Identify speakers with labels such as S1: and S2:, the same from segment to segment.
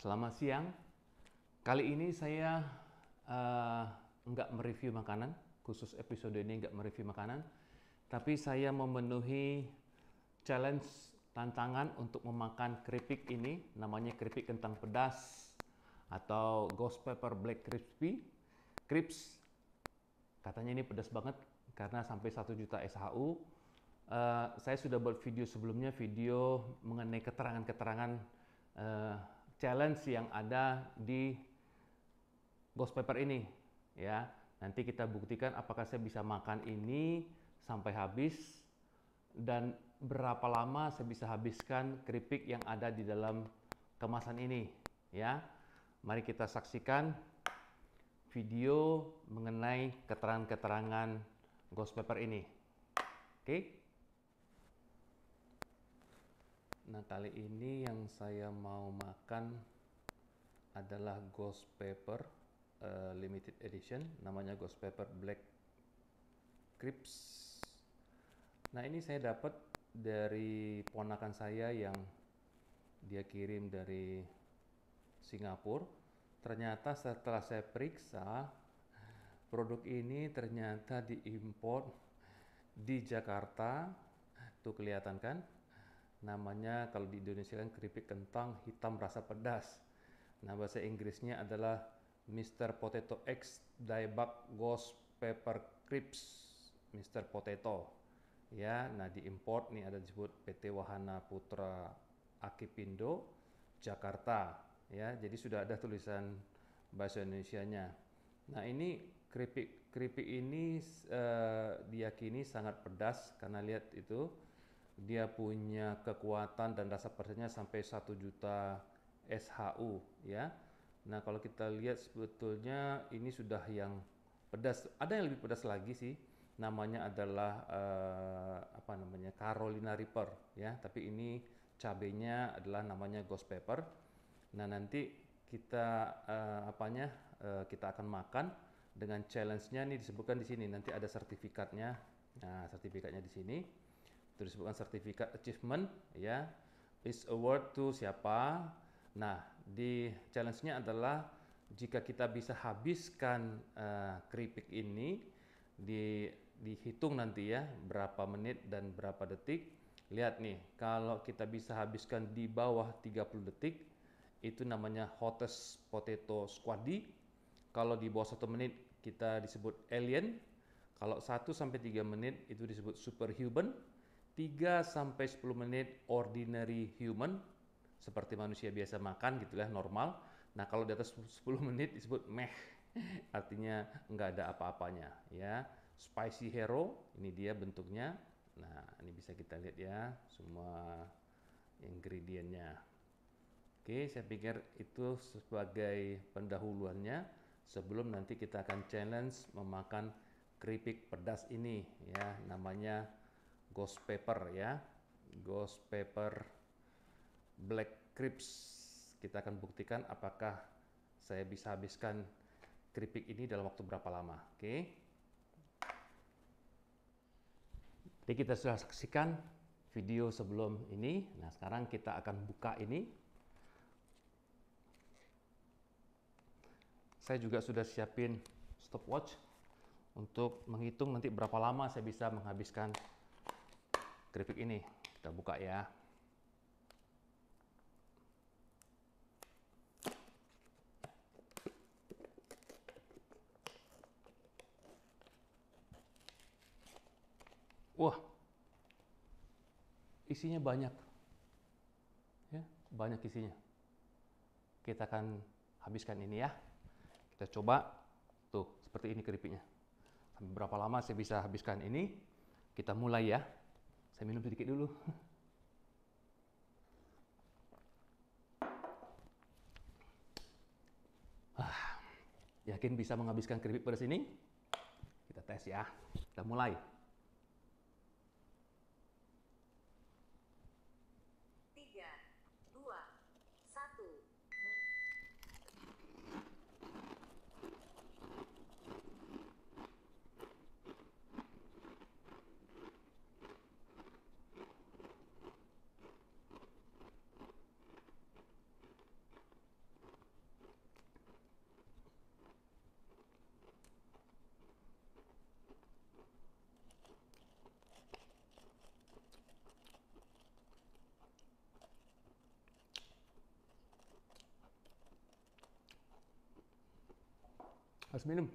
S1: Selamat siang. Kali ini saya uh, mereview makanan, khusus episode ini nggak mereview makanan, tapi saya memenuhi challenge tantangan untuk memakan keripik ini, namanya keripik kentang pedas atau ghost pepper black crispy crisps. Katanya ini pedas banget karena sampai 1 juta SHU. Uh, eh, saya sudah buat video sebelumnya, video mengenai keterangan-keterangan eh, challenge yang ada di ghost paper ini ya. Nanti kita buktikan apakah saya bisa makan ini sampai habis dan berapa lama saya bisa habiskan keripik yang ada di dalam kemasan ini ya. Mari kita saksikan video mengenai keterangan-keterangan ghost paper ini. Oke. Okay? Nah kali ini yang saya mau makan adalah Ghost Pepper uh, Limited Edition, namanya Ghost Pepper Black Crips. Nah ini saya dapat dari ponakan saya yang dia kirim dari Singapura. Ternyata setelah saya periksa, produk ini ternyata diimpor di Jakarta. Tuh kelihatan kan? namanya kalau di Indonesia kan keripik kentang hitam rasa pedas. Nah bahasa Inggrisnya adalah Mr. Potato X Daibak Ghost Pepper Crips Mr. Potato. Ya, nah di import nih ada disebut PT Wahana Putra Akipindo Jakarta. Ya, jadi sudah ada tulisan bahasa Indonesia nya Nah ini keripik keripik ini uh, diyakini sangat pedas karena lihat itu dia punya kekuatan dan rasa percayanya sampai 1 juta SHU ya. Nah, kalau kita lihat sebetulnya ini sudah yang pedas. Ada yang lebih pedas lagi sih. Namanya adalah uh, apa namanya? Carolina Reaper ya, tapi ini cabenya adalah namanya ghost pepper. Nah, nanti kita uh, apanya? Uh, kita akan makan dengan challenge-nya nih disebutkan di sini. Nanti ada sertifikatnya. Nah, sertifikatnya di sini itu disebutkan sertifikat achievement ya is award to siapa nah di challenge-nya adalah jika kita bisa habiskan uh, keripik ini di dihitung nanti ya berapa menit dan berapa detik lihat nih kalau kita bisa habiskan di bawah 30 detik itu namanya hottest potato squaddy kalau di bawah satu menit kita disebut alien kalau 1 sampai 3 menit itu disebut superhuman 3 sampai 10 menit ordinary human seperti manusia biasa makan gitulah ya, normal. Nah, kalau di atas 10 menit disebut meh. Artinya nggak ada apa-apanya ya. Spicy hero ini dia bentuknya. Nah, ini bisa kita lihat ya semua ingredientnya. Oke, saya pikir itu sebagai pendahuluannya sebelum nanti kita akan challenge memakan keripik pedas ini ya namanya ghost paper ya ghost paper black crips kita akan buktikan apakah saya bisa habiskan keripik ini dalam waktu berapa lama oke okay? jadi kita sudah saksikan video sebelum ini nah sekarang kita akan buka ini saya juga sudah siapin stopwatch untuk menghitung nanti berapa lama saya bisa menghabiskan keripik ini. Kita buka ya. Wah, isinya banyak. Ya, banyak isinya. Kita akan habiskan ini ya. Kita coba tuh seperti ini keripiknya. berapa lama saya bisa habiskan ini? Kita mulai ya. Saya minum sedikit dulu. ah, yakin bisa menghabiskan keripik pedas ini? Kita tes ya. Kita mulai. عارف مين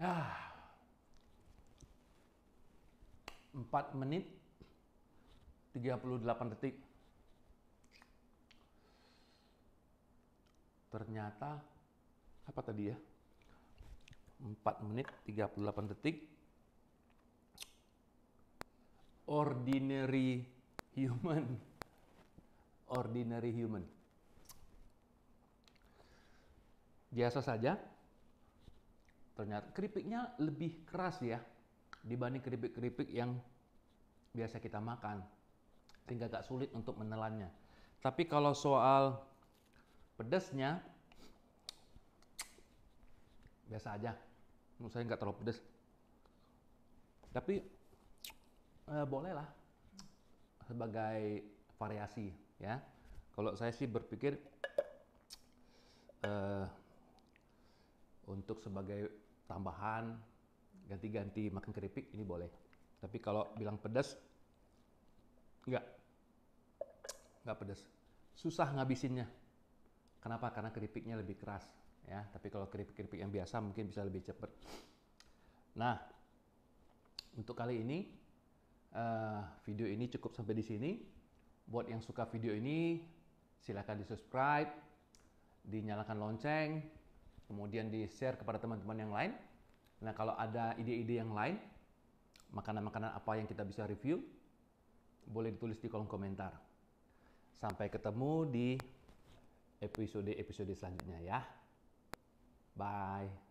S1: Ah. Empat menit delapan detik. Ternyata apa tadi ya? Empat menit tiga puluh delapan detik. Ordinary human. Ordinary human. Biasa saja, ternyata keripiknya lebih keras ya dibanding keripik-keripik yang biasa kita makan sehingga agak sulit untuk menelannya tapi kalau soal pedasnya biasa aja menurut saya nggak terlalu pedas tapi eh, bolehlah sebagai variasi ya kalau saya sih berpikir eh, untuk sebagai tambahan ganti-ganti makan keripik ini boleh tapi kalau bilang pedas enggak enggak pedas susah ngabisinnya kenapa karena keripiknya lebih keras ya tapi kalau keripik-keripik yang biasa mungkin bisa lebih cepat nah untuk kali ini eh, video ini cukup sampai di sini buat yang suka video ini silahkan di subscribe dinyalakan lonceng kemudian di-share kepada teman-teman yang lain. Nah, kalau ada ide-ide yang lain, makanan-makanan apa yang kita bisa review, boleh ditulis di kolom komentar. Sampai ketemu di episode-episode selanjutnya ya. Bye.